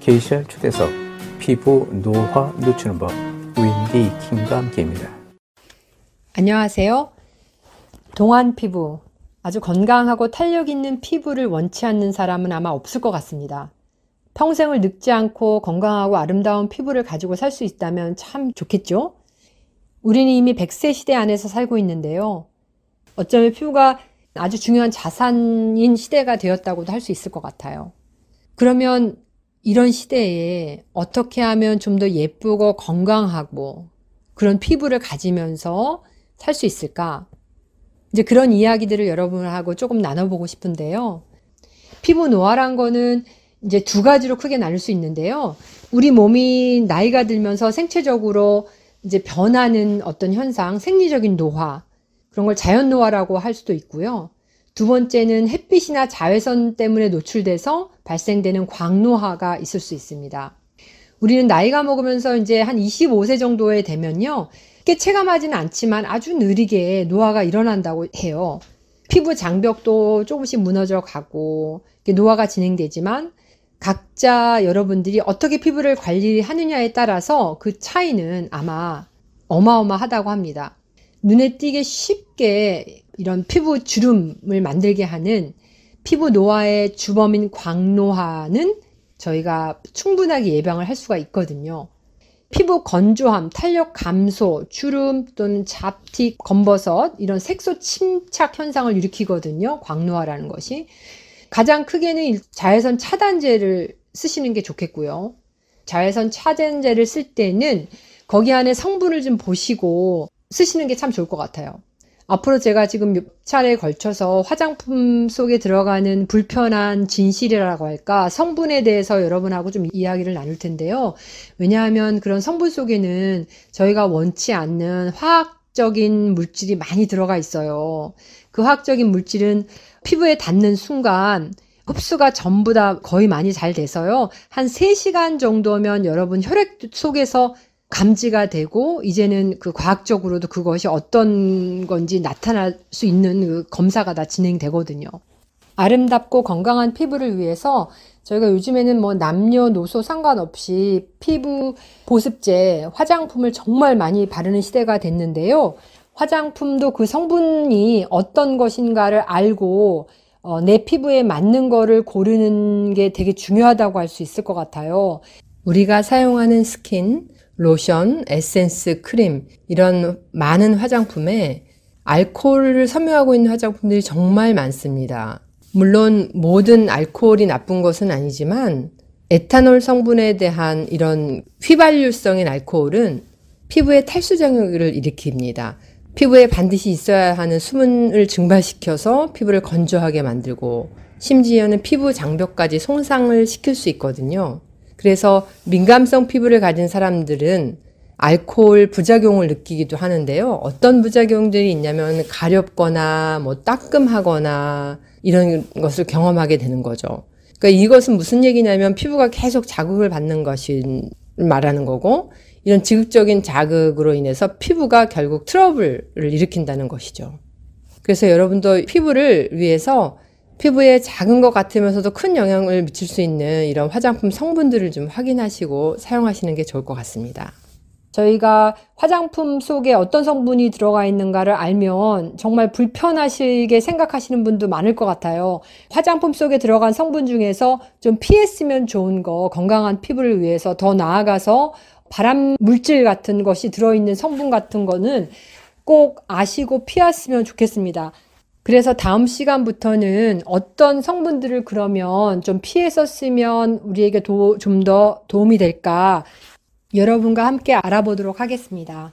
게이샤 초대석 피부 노화 늦추는 법 윈디 킹과 함께입니다. 안녕하세요. 동안 피부 아주 건강하고 탄력 있는 피부를 원치 않는 사람은 아마 없을 것 같습니다. 평생을 늙지 않고 건강하고 아름다운 피부를 가지고 살 수 있다면 참 좋겠죠? 우리는 이미 100세 시대 안에서 살고 있는데요. 어쩌면 피부가 아주 중요한 자산인 시대가 되었다고도 할 수 있을 것 같아요. 그러면 이런 시대에 어떻게 하면 좀 더 예쁘고 건강하고 그런 피부를 가지면서 살 수 있을까? 이제 그런 이야기들을 여러분하고 조금 나눠보고 싶은데요. 피부 노화란 거는 이제 두 가지로 크게 나눌 수 있는데요. 우리 몸이 나이가 들면서 생체적으로 이제 변하는 어떤 현상, 생리적인 노화, 그런 걸 자연 노화라고 할 수도 있고요. 두 번째는 햇빛이나 자외선 때문에 노출돼서 발생되는 광노화가 있을 수 있습니다. 우리는 나이가 먹으면서 이제 한 25세 정도에 되면요. 꽤 체감하지는 않지만 아주 느리게 노화가 일어난다고 해요. 피부 장벽도 조금씩 무너져 가고 노화가 진행되지만 각자 여러분들이 어떻게 피부를 관리하느냐에 따라서 그 차이는 아마 어마어마하다고 합니다. 눈에 띄게 쉽게 이런 피부 주름을 만들게 하는 피부 노화의 주범인 광노화는 저희가 충분하게 예방을 할 수가 있거든요. 피부 건조함, 탄력 감소, 주름 또는 잡티, 검버섯 이런 색소 침착 현상을 일으키거든요. 광노화라는 것이 가장 크게는 자외선 차단제를 쓰시는 게 좋겠고요. 자외선 차단제를 쓸 때는 거기 안에 성분을 좀 보시고 쓰시는 게 참 좋을 것 같아요. 앞으로 제가 지금 몇 차례에 걸쳐서 화장품 속에 들어가는 불편한 진실이라고 할까 성분에 대해서 여러분하고 좀 이야기를 나눌 텐데요. 왜냐하면 그런 성분 속에는 저희가 원치 않는 화학적인 물질이 많이 들어가 있어요. 그 화학적인 물질은 피부에 닿는 순간 흡수가 전부 다 거의 많이 잘 돼서요. 한 3시간 정도면 여러분 혈액 속에서 감지가 되고 이제는 그 과학적으로도 그것이 어떤 건지 나타날 수 있는 그 검사가 다 진행되거든요. 아름답고 건강한 피부를 위해서 저희가 요즘에는 뭐 남녀노소 상관없이 피부 보습제, 화장품을 정말 많이 바르는 시대가 됐는데요. 화장품도 그 성분이 어떤 것인가를 알고 어, 내 피부에 맞는 거를 고르는 게 되게 중요하다고 할 수 있을 것 같아요. 우리가 사용하는 스킨, 로션, 에센스, 크림 이런 많은 화장품에 알코올을 섬유하고 있는 화장품들이 정말 많습니다. 물론 모든 알코올이 나쁜 것은 아니지만 에탄올 성분에 대한 이런 휘발유성인 알코올은 피부에 탈수작용을 일으킵니다. 피부에 반드시 있어야 하는 수분을 증발시켜서 피부를 건조하게 만들고 심지어는 피부 장벽까지 손상을 시킬 수 있거든요. 그래서 민감성 피부를 가진 사람들은 알코올 부작용을 느끼기도 하는데요. 어떤 부작용들이 있냐면 가렵거나 뭐 따끔하거나 이런 것을 경험하게 되는 거죠. 그러니까 이것은 무슨 얘기냐면 피부가 계속 자극을 받는 것이 말하는 거고 이런 지극적인 자극으로 인해서 피부가 결국 트러블을 일으킨다는 것이죠. 그래서 여러분도 피부를 위해서 피부에 작은 것 같으면서도 큰 영향을 미칠 수 있는 이런 화장품 성분들을 좀 확인하시고 사용하시는 게 좋을 것 같습니다. 저희가 화장품 속에 어떤 성분이 들어가 있는가를 알면 정말 불편하시게 생각하시는 분도 많을 것 같아요. 화장품 속에 들어간 성분 중에서 좀 피했으면 좋은 거, 건강한 피부를 위해서 더 나아가서 발암 물질 같은 것이 들어있는 성분 같은 거는 꼭 아시고 피했으면 좋겠습니다. 그래서 다음 시간부터는 어떤 성분들을 그러면 좀 피해서 쓰면 우리에게 좀 더 도움이 될까 여러분과 함께 알아보도록 하겠습니다.